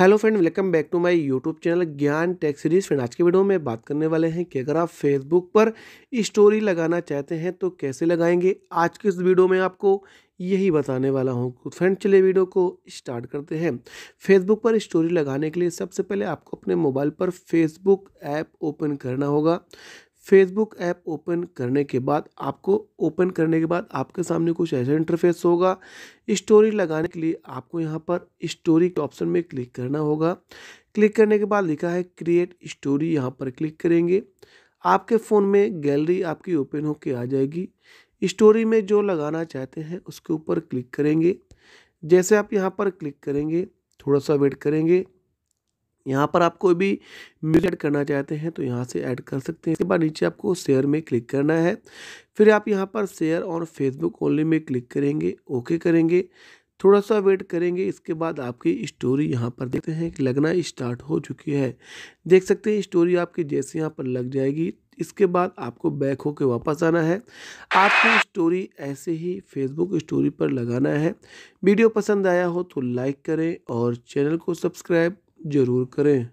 hello friend welcome back to my YouTube channel Gyan tech series friend आज के video में बात करने वाले हैं कि अगर आप फेसबुक पर स्टोरी लगाना चाहते हैं तो कैसे लगाएंगे आज के इस वीडियो में आपको यही बताने वाला हूँ फ्रेंड तो चले वीडियो को स्टार्ट करते हैं फेसबुक पर स्टोरी लगाने के लिए सबसे पहले आपको अपने मोबाइल पर फेसबुक ऐप ओपन करना होगा फेसबुक ऐप ओपन करने के बाद आपको ओपन करने के बाद आपके सामने कुछ ऐसा इंटरफेस होगा स्टोरी लगाने के लिए आपको यहाँ पर स्टोरी के ऑप्शन में क्लिक करना होगा क्लिक करने के बाद लिखा है क्रिएट स्टोरी यहाँ पर क्लिक करेंगे आपके फ़ोन में गैलरी आपकी ओपन होकर आ जाएगी स्टोरी में जो लगाना चाहते हैं उसके ऊपर क्लिक करेंगे जैसे आप यहाँ पर क्लिक करेंगे थोड़ा सा वेट करेंगे यहाँ पर आप कोई भी म्यूजिक ऐड करना चाहते हैं तो यहाँ से ऐड कर सकते हैं इसके बाद नीचे आपको शेयर में क्लिक करना है फिर आप यहाँ पर शेयर और फेसबुक ओनली में क्लिक करेंगे ओके करेंगे थोड़ा सा वेट करेंगे इसके बाद आपकी स्टोरी यहाँ पर देखते हैं कि लगना स्टार्ट हो चुकी है देख सकते हैं स्टोरी आपकी जैसे यहाँ पर लग जाएगी इसके बाद आपको बैक होकर वापस आना है आपकी स्टोरी ऐसे ही फेसबुक स्टोरी पर लगाना है वीडियो पसंद आया हो तो लाइक करें और चैनल को सब्सक्राइब ज़रूर करें